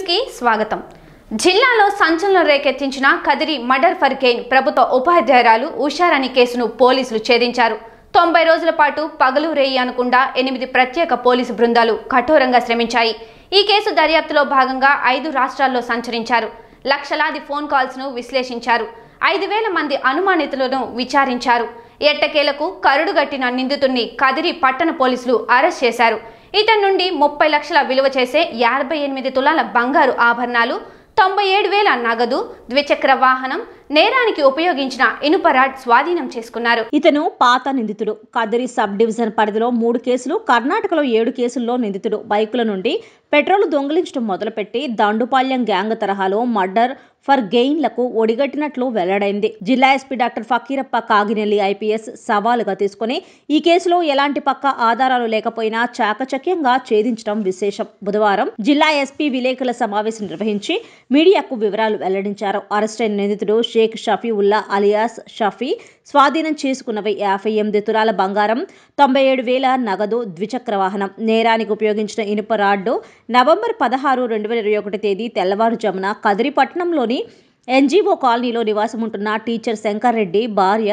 news కి స్వాగతం జిల్లాలో సంచలనం రేకెత్తించిన కదిరి మర్డర్ ఫర్కేన్ ప్రభుత్వ ఉపాధ్యాయురాలు ఉషారాణి కేసును పోలీసులు ఛేదించారు తొంభై రోజుల పాటు పగలు రేయి అనకుండా ఎనిమిది ప్రత్యేక పోలీసు బృందాలు కఠోరంగా శ్రమించాయి ఈ కేసు దర్యాప్తులో భాగంగా ఐదు రాష్ట్రాల్లో సంచరించారు లక్షలాది ఫోన్ కాల్స్ను విశ్లేషించారు ఐదు వేల మంది అనుమానితులను విచారించారు ఎట్టకేలకు కరుడుగట్టిన నిందితుడిని కదిరి పట్టణ పోలీసులు అరెస్ట్ చేశారు ఇతని నుండి ముప్పై లక్షల విలువ చేసే యాభై ఎనిమిది తులాల బంగారు ఆభరణాలు తొంభై ఏడు వేల నగదు ద్విచక్ర వాహనం నేరానికి ఉపయోగించిన ఇనుపరాడ్ స్వాధీనం చేసుకున్నారు ఇతను పాత నిందితుడు కదిరి సబ్ డివిజన్ పరిధిలో మూడు కేసులు కర్ణాటకలో ఏడు కేసుల్లో నిందితుడు బైకుల నుండి పెట్రోల్ దొంగిలించడం మొదలుపెట్టి దండుపాల్యం గ్యాంగ్ తరహాలో మర్డర్ ఫర్ గెయిన్లకు ఒడిగట్టినట్లు వెల్లడైంది జిల్లా SP doctor Fakirappa Kaginelli IPS సవాలుగా తీసుకుని ఈ కేసులో ఎలాంటి పక్క ఆధారాలు లేకపోయినా చాకచక్యంగా ఛేదించడం విశేషం బుధవారం జిల్లా ఎస్పీ విలేకరుల సమావేశం నిర్వహించి మీడియాకు వివరాలు వెల్లడించారు అరెస్టైన నిందితుడు షేక్ షఫీ ఉల్లా అలియాస్ షఫీ స్వాధీనం చేసుకున్నవి యాభై ఎనిమిది తులాల బంగారం తొంభై ఏడు వేల నగదు ద్విచక్ర వాహనం నేరానికి ఉపయోగించిన ఇనుప రాడ్డు నవంబర్ పదహారు రెండు వేల ఇరవై ఒకటి తేదీ తెల్లవారుజామున కదిరిపట్నంలోని నగర్లోని ఎన్జీఓ కాలనీలో నివాసం ఉంటున్న టీచర్ శంకర్ రెడ్డి భార్య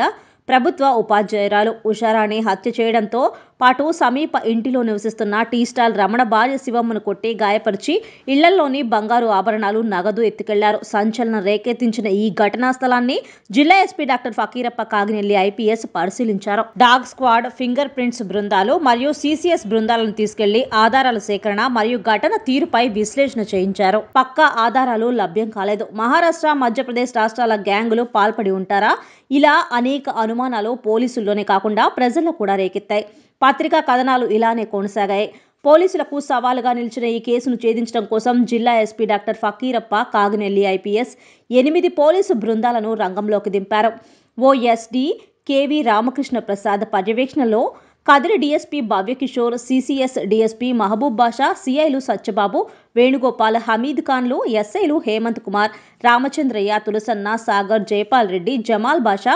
ప్రభుత్వ ఉపాధ్యాయురాలు ఉషారాణి హత్య చేయడంతో పాటు సమీప ఇంటిలో నివసిస్తున్న టీ స్టాల్ రమణ భార్య శివమ్మను కొట్టి గాయపరిచి ఇళ్లలోని బంగారు ఆభరణాలు నగదు ఎత్తుకెళ్లారు సంచలన రేకెత్తించిన ఈ ఘటనా స్థలాన్ని జిల్లా SP doctor Fakirappa Kaginelli IPS పరిశీలించారు డాగ్ స్క్వాడ్ ఫింగర్ ప్రింట్స్ బృందాలు మరియు సిసిఎస్ బృందాలను తీసుకెళ్లి ఆధారాల సేకరణ మరియు ఘటన తీరుపై విశ్లేషణ చేయించారు పక్క ఆధారాలు లభ్యం కాలేదు మహారాష్ట్ర మధ్యప్రదేశ్ రాష్ట్రాల గ్యాంగులు పాల్పడి ఉంటారా ఇలా అనేక అనుమానాలు పోలీసుల్లోనే కాకుండా ప్రజల్లో కూడా రేకెత్తాయి పత్రికా కథనాలు ఇలానే కొనసాగాయి పోలీసులకు సవాలుగా నిలిచిన ఈ కేసును ఛేదించడం కోసం జిల్లా SP doctor Fakirappa Kaginelli IPS ఎనిమిది పోలీసు బృందాలను రంగంలోకి దింపారు OSD KV Ramakrishna Prasad పర్యవేక్షణలో Kadiri DSP Bhavyakishore CCS DSP Mahaboob Basha సిఐలు సత్యబాబు వేణుగోపాల్ హమీద్ ఖాన్లు ఎస్ఐలు హేమంత్ కుమార్ రామచంద్రయ్య తులసన్న సాగర్ జయపాల్ రెడ్డి జమాల్ బాషా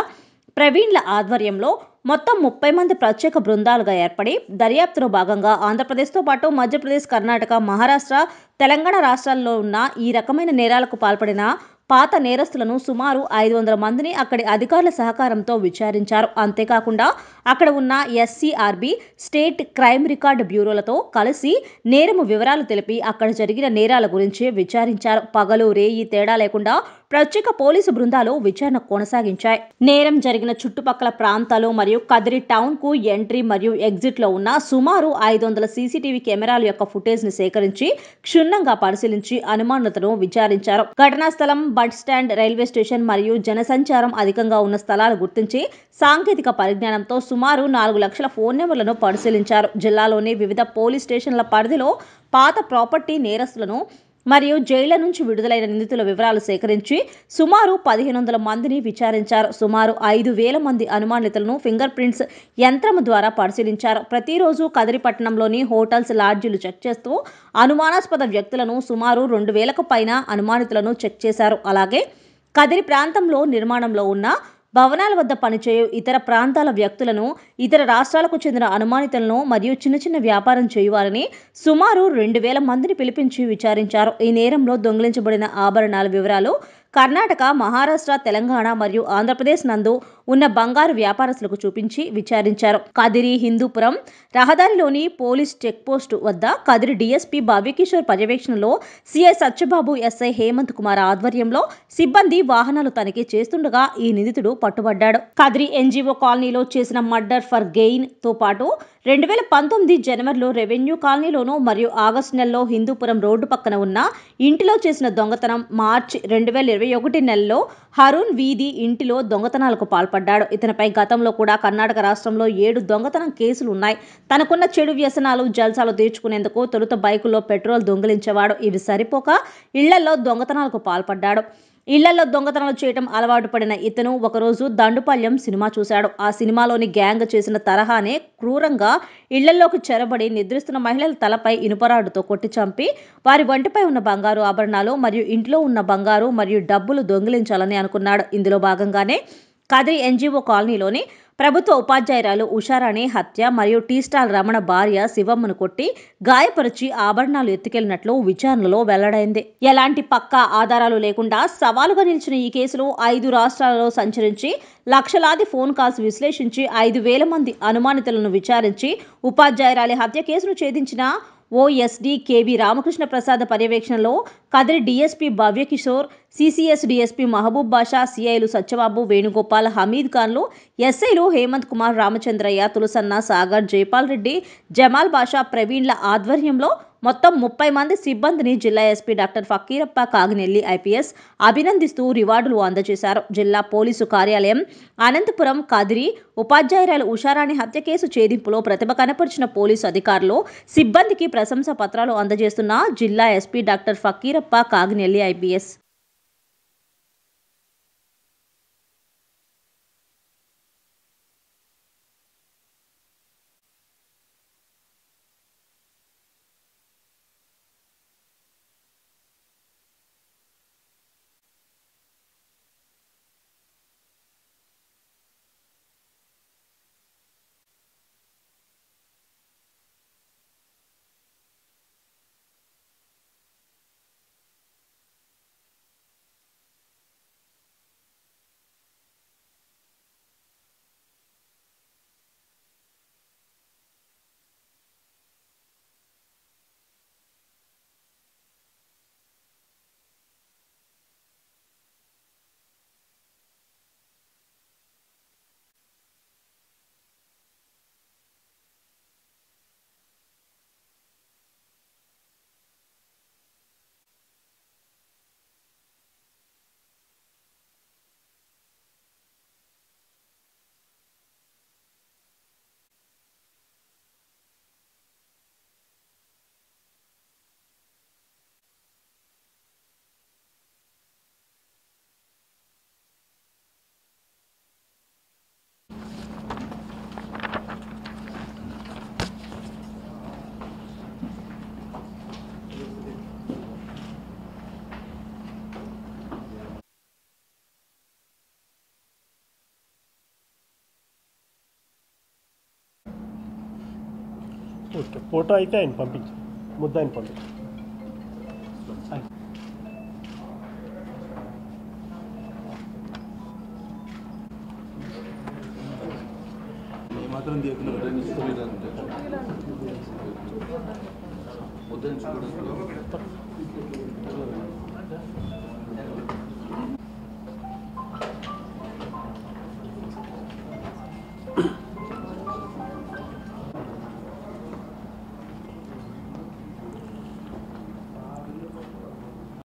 ప్రవీణ్ల ఆధ్వర్యంలో మొత్తం ముప్పై మంది ప్రత్యేక బృందాలుగా ఏర్పడి దర్యాప్తులో భాగంగా ఆంధ్రప్రదేశ్తో పాటు మధ్యప్రదేశ్ కర్ణాటక మహారాష్ట్ర తెలంగాణ రాష్ట్రాల్లో ఉన్న ఈ రకమైన నేరాలకు పాల్పడిన పాత నేరస్తులను సుమారు ఐదు వందల మందిని అక్కడి అధికారుల సహకారంతో విచారించారు అంతేకాకుండా అక్కడ ఉన్న ఎస్సీఆర్బి స్టేట్ క్రైమ్ రికార్డు బ్యూరోలతో కలిసి నేరము వివరాలు తెలిపి అక్కడ జరిగిన నేరాల గురించి విచారించారు పగలు రేయి తేడా లేకుండా ప్రత్యేక పోలీసు బృందాలు విచారణ కొనసాగించాయి నేరం జరిగిన చుట్టుపక్కల ప్రాంతాలు మరియు కదిరి టౌన్ కు ఎంట్రీ మరియు ఎగ్జిట్ లో ఉన్న సుమారు ఐదు వందల సీసీటీవీ కెమెరాల యొక్క ఫుటేజ్ ని సేకరించి క్షుణ్ణంగా పరిశీలించి అనుమానితులను విచారించారు ఘటనా స్థలం బస్ స్టాండ్ రైల్వే స్టేషన్ మరియు జనసంచారం అధికంగా ఉన్న స్థలాలు గుర్తించి సాంకేతిక పరిజ్ఞానంతో సుమారు నాలుగు లక్షల ఫోన్ నెంబర్లను పరిశీలించారు జిల్లాలోని వివిధ పోలీస్ స్టేషన్ల పరిధిలో పాత ప్రాపర్టీ నేరస్తులను మరియు జైళ్ల నుంచి విడుదలైన నిందితుల వివరాలు సేకరించి సుమారు పదిహేను వందల మందిని విచారించారు సుమారు ఐదు వేల మంది అనుమానితులను ఫింగర్ ప్రింట్స్ యంత్రం ద్వారా పరిశీలించారు ప్రతిరోజు కదిరిపట్నంలోని హోటల్స్ లాడ్జీలు చెక్ చేస్తూ అనుమానాస్పద వ్యక్తులను సుమారు రెండు వేలకు పైన అనుమానితులను చెక్ చేశారు అలాగే కదిరి ప్రాంతంలో నిర్మాణంలో ఉన్న భవనాల వద్ద పనిచేయు ఇతర ప్రాంతాల వ్యక్తులను ఇతర రాష్ట్రాలకు చెందిన అనుమానితులను మరియు చిన్న చిన్న వ్యాపారం చేయువారని సుమారు రెండు వేల మందిని పిలిపించి విచారించారు ఈ నేరంలో దొంగిలించబడిన ఆభరణాల వివరాలు కర్ణాటక మహారాష్ట్ర తెలంగాణ మరియు ఆంధ్రప్రదేశ్ నందు ఉన్న బంగారు వ్యాపారస్తులకు చూపించి విచారించారు కదిరి హిందూపురం రహదారిలోని పోలీస్ చెక్పోస్టు వద్ద కదిరి డీఎస్పీ బాబికిషోర్ పర్యవేక్షణలో సిఐ సత్యబాబు ఎస్ఐ హేమంత్ కుమార్ ఆధ్వర్యంలో సిబ్బంది వాహనాలు తనిఖీ చేస్తుండగా ఈ నిందితుడు పట్టుబడ్డాడు కదిరి ఎన్జీఓ కాలనీలో చేసిన మర్డర్ ఫర్ గెయిన్ తో పాటు రెండు వేల పంతొమ్మిది జనవరిలో రెవెన్యూ కాలనీలోనూ మరియు ఆగస్టు నెలలో హిందూపురం రోడ్డు పక్కన ఉన్న ఇంటిలో చేసిన దొంగతనం మార్చి రెండు వేల ఇరవై ఒకటి నెలలో హరుణ్ వీధి ఇంటిలో దొంగతనాలకు పాల్పడ్డాడు ఇతనిపై గతంలో కూడా కర్ణాటక రాష్ట్రంలో ఏడు దొంగతనం కేసులు ఉన్నాయి తనకున్న చెడు వ్యసనాలు జల్సాలు తీర్చుకునేందుకు తొలుత బైకులో పెట్రోల్ దొంగిలించేవాడు ఇవి సరిపోక ఇళ్లలో దొంగతనాలకు పాల్పడ్డాడు ఇళ్లలో దొంగతనాలు చేయటం అలవాటు పడిన ఇతను ఒకరోజు దండుపాల్యం సినిమా చూశాడు ఆ సినిమాలోని గ్యాంగ్ చేసిన తరహానే క్రూరంగా ఇళ్లలోకి చెరబడి నిద్రిస్తున్న మహిళల తలపై ఇనుపరాడుతో కొట్టి చంపి వారి వంటిపై ఉన్న బంగారు ఆభరణాలు మరియు ఇంట్లో ఉన్న బంగారు మరియు డబ్బులు దొంగిలించాలని అనుకున్నాడు ఇందులో భాగంగానే కదిరి ఎన్జీఓ కాలనీలోని ప్రభుత్వ ఉపాధ్యాయురాలు ఉషారాణి హత్య మరియు టీ స్టాల్ రమణ భార్య శివమ్మను కొట్టి గాయపరిచి ఆభరణాలు ఎత్తుకెళ్లినట్లు విచారణలో వెల్లడైంది ఎలాంటి పక్కా ఆధారాలు లేకుండా సవాలుగా నిలిచిన ఈ కేసులో ఐదు రాష్ట్రాలలో సంచరించి లక్షలాది ఫోన్ కాల్స్ విశ్లేషించి ఐదు వేల మంది అనుమానితులను విచారించి ఉపాధ్యాయురాలి హత్య కేసును ఛేదించిన డి కేవీ రామకృష్ణ ప్రసాద్ పర్యవేక్షణలో Kadiri DSP Bhavyakishore CCS DSP Mahaboob Basha సిఐలు సత్యబాబు వేణుగోపాల్ హమీద్ ఖాన్లు ఎస్ఐలు హేమంత్ కుమార్ రామచంద్రయ్య తులసన్న సాగర్ జైపాల్ రెడ్డి జమాల్ బాషా ప్రవీణ్ల ఆధ్వర్యంలో మొత్తం ముప్పై మంది సిబ్బందిని జిల్లా SP doctor Fakirappa Kaginelli IPS అభినందిస్తూ రివార్డులు అందజేశారు జిల్లా పోలీసు కార్యాలయం అనంతపురం కాదిరి ఉపాధ్యాయురాలు ఉషారాణి హత్య కేసు ఛేదింపులో ప్రతిభ కనపరిచిన పోలీసు అధికారులు సిబ్బందికి ప్రశంస పత్రాలు అందజేస్తున్న జిల్లా SP doctor Fakirappa Kaginelli IPS okay photo అయితే ఆయన పంపించు ముద్ద ఆయన పంపించు మాత్రం తీయకుండా వద్దని చూడండి